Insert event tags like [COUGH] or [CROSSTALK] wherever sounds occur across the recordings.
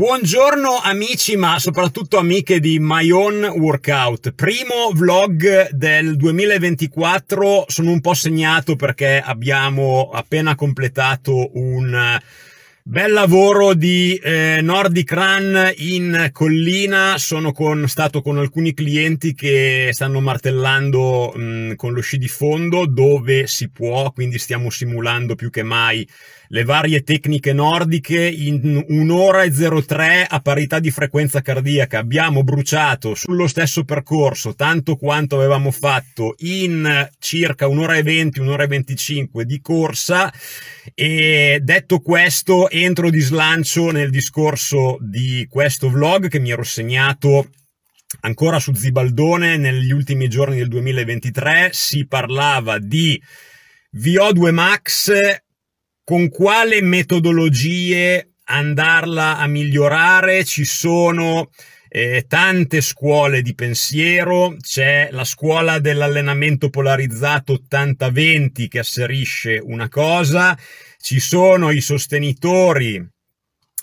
Buongiorno amici, ma soprattutto amiche di My Own Workout. Primo vlog del 2024, sono un po' segnato perché abbiamo appena completato un eh, bel lavoro di eh, Nordic Run in collina. Sono con, stato con alcuni clienti che stanno martellando mh, con lo sci di fondo dove si può, quindi stiamo simulando più che mai le varie tecniche nordiche in un'ora e 03 a parità di frequenza cardiaca. Abbiamo bruciato sullo stesso percorso tanto quanto avevamo fatto in circa un'ora e 20, un'ora e 25 di corsa e detto questo entro di slancio nel discorso di questo vlog che mi ero segnato Ancora su Zibaldone, negli ultimi giorni del 2023 si parlava di VO2 Max con quale metodologie andarla a migliorare. Ci sono eh, tante scuole di pensiero, c'è la scuola dell'allenamento polarizzato 80-20 che asserisce una cosa, ci sono i sostenitori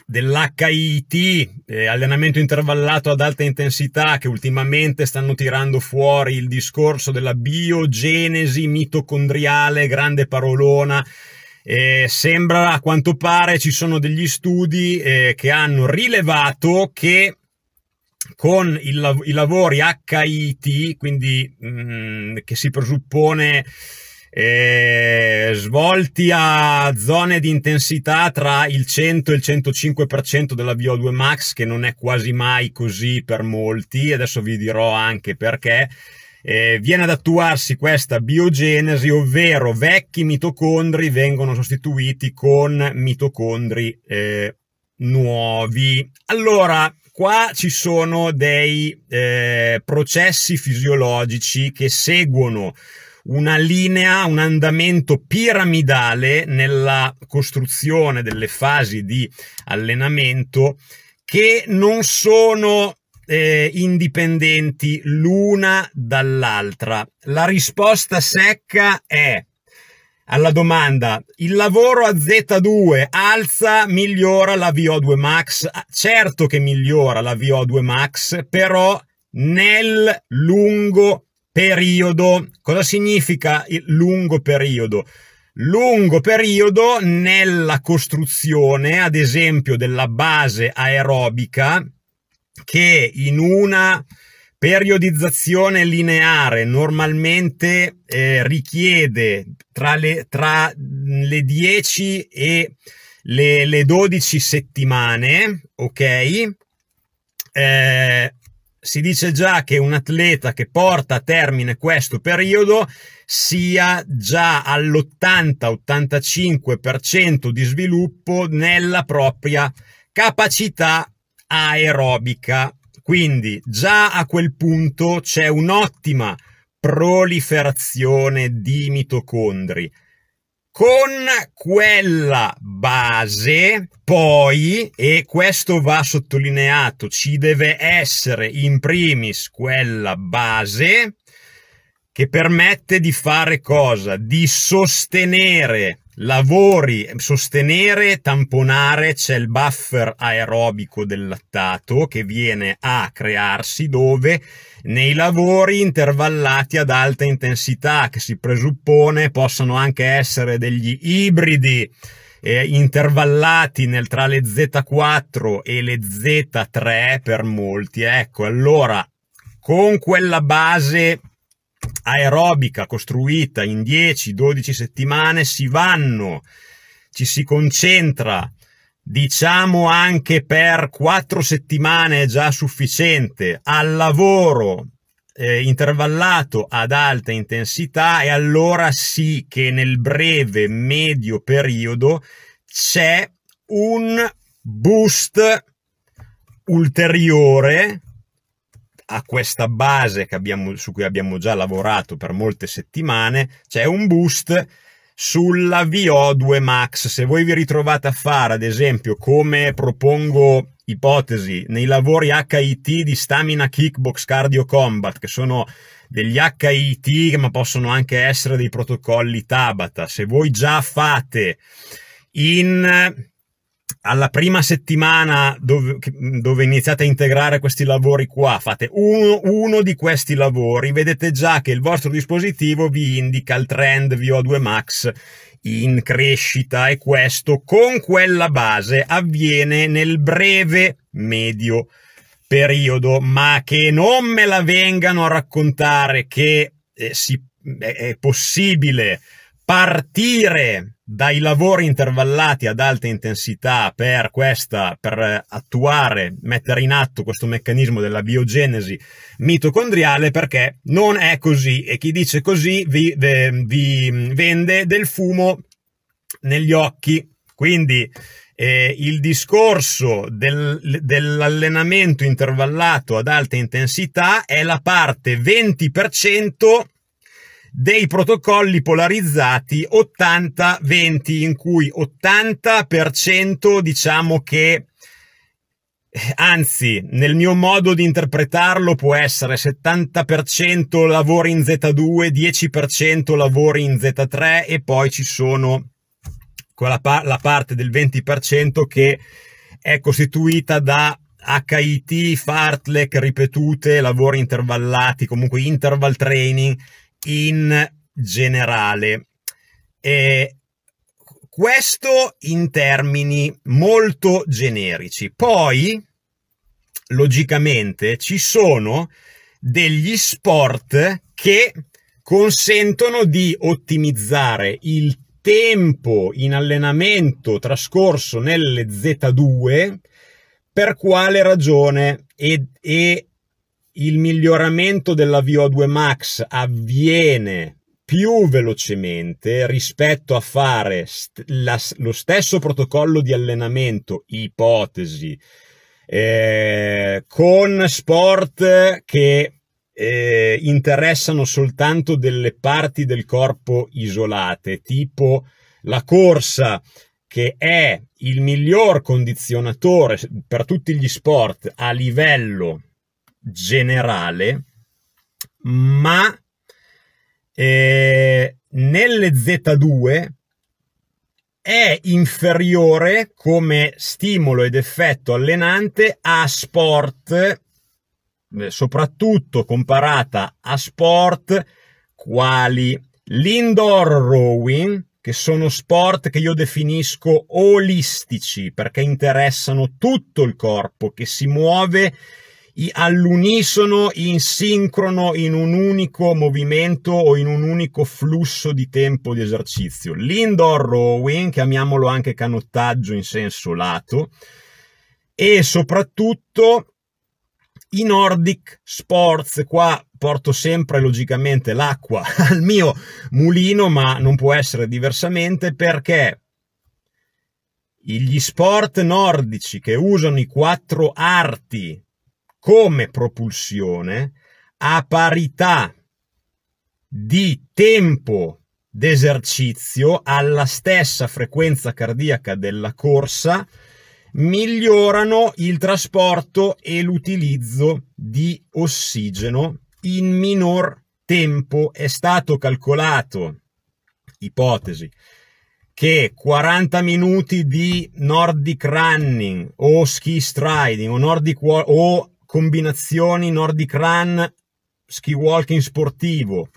dell'HIT, eh, allenamento intervallato ad alta intensità, che ultimamente stanno tirando fuori il discorso della biogenesi mitocondriale, grande parolona, eh, sembra a quanto pare ci sono degli studi eh, che hanno rilevato che con il, i lavori HIT, quindi mh, mm, che si presuppone eh, svolti a zone di intensità tra il 100 e il 105% della VO2 max, che non è quasi mai così per molti, adesso vi dirò anche perché eh, viene ad attuarsi questa biogenesi, ovvero vecchi mitocondri vengono sostituiti con mitocondri eh, nuovi. Allora, qua ci sono dei eh, processi fisiologici che seguono una linea, un andamento piramidale nella costruzione delle fasi di allenamento che non sono eh, indipendenti l'una dall'altra? La risposta secca è alla domanda il lavoro a Z2 alza, migliora la VO2 Max? Ah, certo che migliora la VO2 Max, però nel lungo periodo. Cosa significa il lungo periodo? lungo periodo nella costruzione, ad esempio, della base aerobica che in una periodizzazione lineare normalmente eh, richiede tra le, tra le 10 e le, le 12 settimane, ok? Eh, si dice già che un atleta che porta a termine questo periodo sia già all'80-85% di sviluppo nella propria capacità aerobica. Quindi già a quel punto c'è un'ottima proliferazione di mitocondri. Con quella base, poi, e questo va sottolineato, ci deve essere in primis quella base che permette di fare cosa? Di sostenere Lavori, sostenere, tamponare, c'è il buffer aerobico del lattato che viene a crearsi dove? Nei lavori intervallati ad alta intensità che si presuppone possano anche essere degli ibridi eh, intervallati nel, tra le Z4 e le Z3 per molti. Ecco, allora con quella base aerobica costruita in 10-12 settimane si vanno, ci si concentra, diciamo anche per 4 settimane è già sufficiente, al lavoro eh, intervallato ad alta intensità e allora sì che nel breve medio periodo c'è un boost ulteriore a questa base abbiamo, su cui abbiamo già lavorato per molte settimane, c'è un boost sulla VO2 Max. Se voi vi ritrovate a fare, ad esempio, come propongo ipotesi, nei lavori HIT di stamina kickbox cardio combat, che sono degli HIT, ma possono anche essere dei protocolli Tabata, se voi già fate in alla prima settimana dove, dove, iniziate a integrare questi lavori qua, fate uno, uno, di questi lavori, vedete già che il vostro dispositivo vi indica il trend VO2 Max in crescita e questo con quella base avviene nel breve medio periodo, ma che non me la vengano a raccontare che eh, si, eh, è possibile partire dai lavori intervallati ad alta intensità per, questa, per attuare, mettere in atto questo meccanismo della biogenesi mitocondriale perché non è così e chi dice così vi, vi vende del fumo negli occhi. Quindi eh, il discorso del, dell'allenamento intervallato ad alta intensità è la parte 20% dei protocolli polarizzati 80-20 in cui 80% diciamo che anzi nel mio modo di interpretarlo può essere 70% lavori in Z2, 10% lavori in Z3 e poi ci sono quella pa la parte del 20% che è costituita da HIT, fartlek ripetute, lavori intervallati, comunque interval training in generale. E questo in termini molto generici. Poi, logicamente, ci sono degli sport che consentono di ottimizzare il tempo in allenamento trascorso nelle Z2 per quale ragione e, e il miglioramento della VO2 Max avviene più velocemente rispetto a fare st- la, lo stesso protocollo di allenamento, ipotesi, eh, con sport che eh, interessano soltanto delle parti del corpo isolate, tipo la corsa, che è il miglior condizionatore per tutti gli sport a livello generale, ma eh, nelle Z2 è inferiore come stimolo ed effetto allenante a sport, eh, soprattutto comparata a sport quali l'indoor rowing, che sono sport che io definisco olistici perché interessano tutto il corpo che si muove all'unisono, in sincrono, in un unico movimento o in un unico flusso di tempo di esercizio. L'indoor rowing, chiamiamolo anche canottaggio in senso lato, e soprattutto i Nordic Sports. Qua porto sempre logicamente l'acqua [LAUGHS] al mio mulino, ma non può essere diversamente perché gli sport nordici che usano i quattro arti come propulsione a parità di tempo d'esercizio alla stessa frequenza cardiaca della corsa migliorano il trasporto e l'utilizzo di ossigeno in minor tempo. È stato calcolato, ipotesi, che 40 minuti di Nordic Running o Ski Striding o, nordic, o combinazioni Nordic Run ski walking sportivo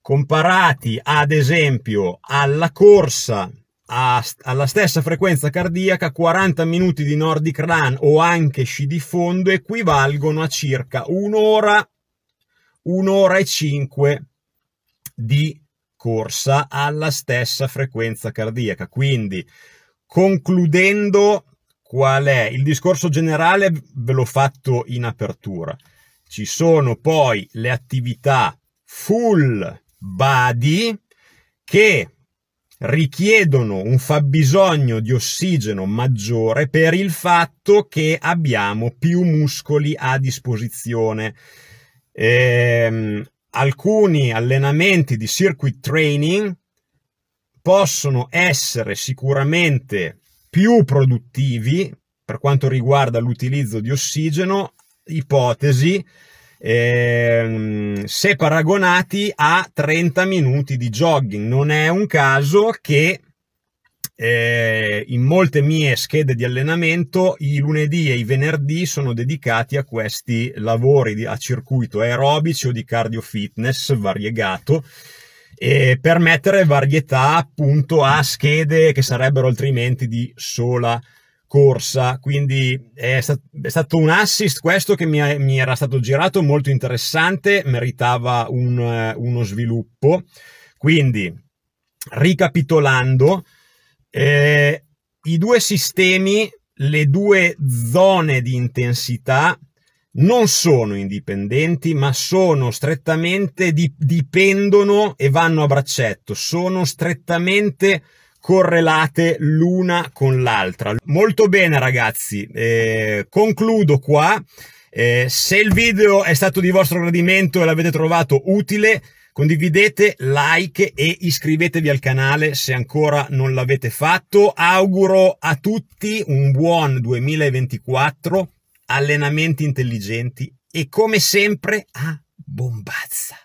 comparati ad esempio alla corsa a, alla stessa frequenza cardiaca 40 minuti di Nordic Run o anche sci di fondo equivalgono a circa un'ora un'ora e cinque di corsa alla stessa frequenza cardiaca quindi concludendo qual è? Il discorso generale ve l'ho fatto in apertura. Ci sono poi le attività full body che richiedono un fabbisogno di ossigeno maggiore per il fatto che abbiamo più muscoli a disposizione. Ehm, alcuni allenamenti di circuit training possono essere sicuramente più produttivi per quanto riguarda l'utilizzo di ossigeno, ipotesi, ehm, se paragonati a 30 minuti di jogging. Non è un caso che eh, in molte mie schede di allenamento i lunedì e i venerdì sono dedicati a questi lavori a circuito aerobici o di cardio fitness variegato e per mettere varietà appunto a schede che sarebbero altrimenti di sola corsa. Quindi è, stat è stato un assist questo che mi, mi, era stato girato molto interessante, meritava un, uno sviluppo. Quindi, ricapitolando, eh, i due sistemi, le due zone di intensità non sono indipendenti, ma sono strettamente di, dipendono e vanno a braccetto, sono strettamente correlate l'una con l'altra. Molto bene ragazzi, eh, concludo qua. Eh, se il video è stato di vostro gradimento e l'avete trovato utile, condividete, like e iscrivetevi al canale se ancora non l'avete fatto. Auguro a tutti un buon 2024 allenamenti intelligenti e come sempre a bombazza.